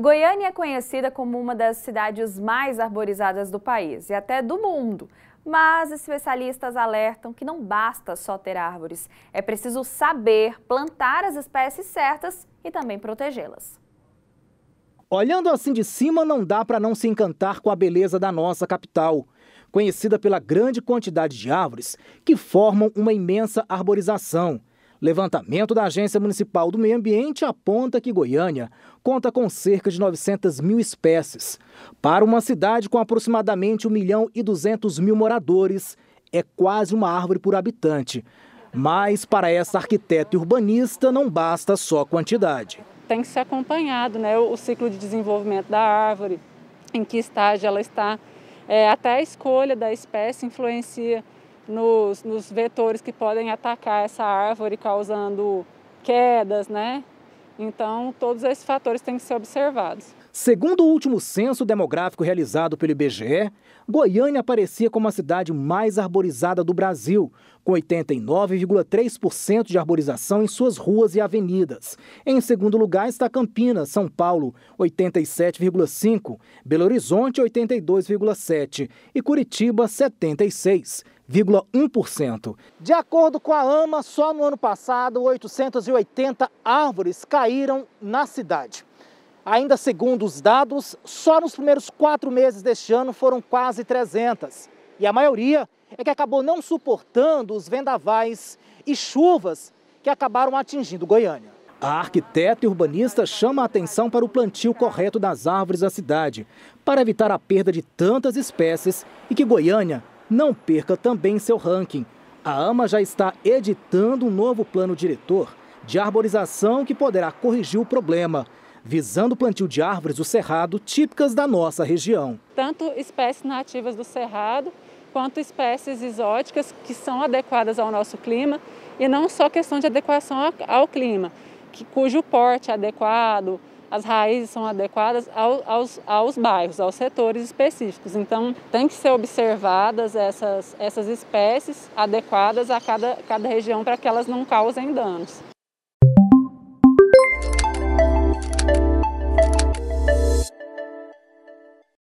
Goiânia é conhecida como uma das cidades mais arborizadas do país e até do mundo. Mas especialistas alertam que não basta só ter árvores, é preciso saber plantar as espécies certas e também protegê-las. Olhando assim de cima, não dá para não se encantar com a beleza da nossa capital, conhecida pela grande quantidade de árvores que formam uma imensa arborização Levantamento da Agência Municipal do Meio Ambiente aponta que Goiânia conta com cerca de 900 mil espécies. Para uma cidade com aproximadamente 1 milhão e 200 mil moradores, é quase uma árvore por habitante. Mas para essa arquiteta e urbanista não basta só quantidade. Tem que ser acompanhado né, o ciclo de desenvolvimento da árvore, em que estágio ela está, é, até a escolha da espécie influencia nos, nos vetores que podem atacar essa árvore, causando quedas, né? Então, todos esses fatores têm que ser observados. Segundo o último censo demográfico realizado pelo IBGE, Goiânia aparecia como a cidade mais arborizada do Brasil, com 89,3% de arborização em suas ruas e avenidas. Em segundo lugar está Campinas, São Paulo, 87,5%, Belo Horizonte, 82,7% e Curitiba, 76%. 0,1%. De acordo com a AMA, só no ano passado 880 árvores caíram na cidade. Ainda segundo os dados, só nos primeiros quatro meses deste ano foram quase 300. E a maioria é que acabou não suportando os vendavais e chuvas que acabaram atingindo Goiânia. A arquiteta e urbanista chama a atenção para o plantio correto das árvores da cidade, para evitar a perda de tantas espécies e que Goiânia não perca também seu ranking. A AMA já está editando um novo plano diretor de arborização que poderá corrigir o problema, visando o plantio de árvores do cerrado típicas da nossa região. Tanto espécies nativas do cerrado quanto espécies exóticas que são adequadas ao nosso clima e não só questão de adequação ao clima, que, cujo porte é adequado, as raízes são adequadas ao, aos, aos bairros, aos setores específicos. Então, tem que ser observadas essas, essas espécies adequadas a cada, cada região para que elas não causem danos.